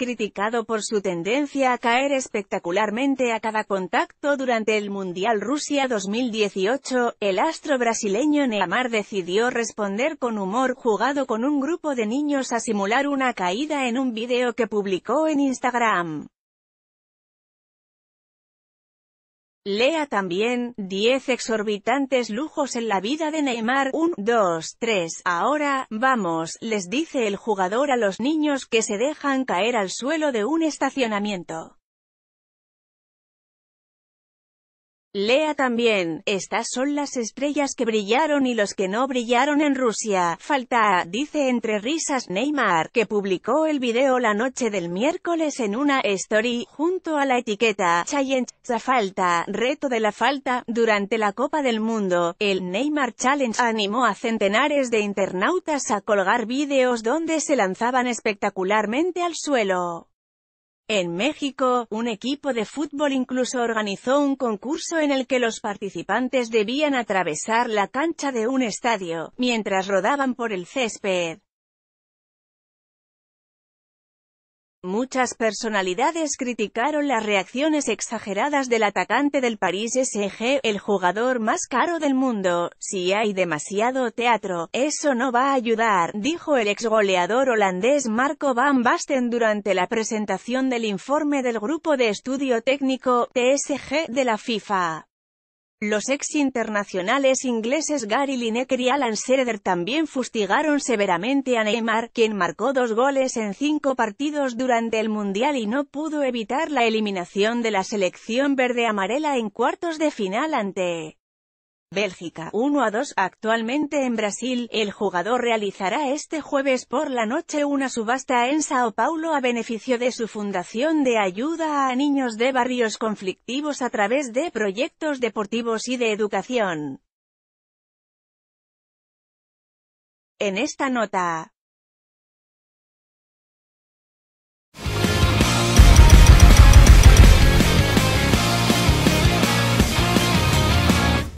criticado por su tendencia a caer espectacularmente a cada contacto durante el Mundial Rusia 2018, el astro brasileño Neymar decidió responder con humor jugado con un grupo de niños a simular una caída en un video que publicó en Instagram. Lea también, 10 exorbitantes lujos en la vida de Neymar, 1, 2, 3, ahora, vamos, les dice el jugador a los niños que se dejan caer al suelo de un estacionamiento. Lea también, estas son las estrellas que brillaron y los que no brillaron en Rusia, falta, dice entre risas Neymar, que publicó el video la noche del miércoles en una story, junto a la etiqueta, Challenge, la falta, reto de la falta, durante la Copa del Mundo, el Neymar Challenge animó a centenares de internautas a colgar videos donde se lanzaban espectacularmente al suelo. En México, un equipo de fútbol incluso organizó un concurso en el que los participantes debían atravesar la cancha de un estadio, mientras rodaban por el césped. Muchas personalidades criticaron las reacciones exageradas del atacante del París SG, el jugador más caro del mundo. Si hay demasiado teatro, eso no va a ayudar, dijo el exgoleador holandés Marco Van Basten durante la presentación del informe del Grupo de Estudio Técnico, TSG, de la FIFA. Los ex internacionales ingleses Gary Lineker y Alan Shearer también fustigaron severamente a Neymar, quien marcó dos goles en cinco partidos durante el Mundial y no pudo evitar la eliminación de la selección verde-amarela en cuartos de final ante Bélgica 1 a 2. Actualmente en Brasil, el jugador realizará este jueves por la noche una subasta en Sao Paulo a beneficio de su fundación de ayuda a niños de barrios conflictivos a través de proyectos deportivos y de educación. En esta nota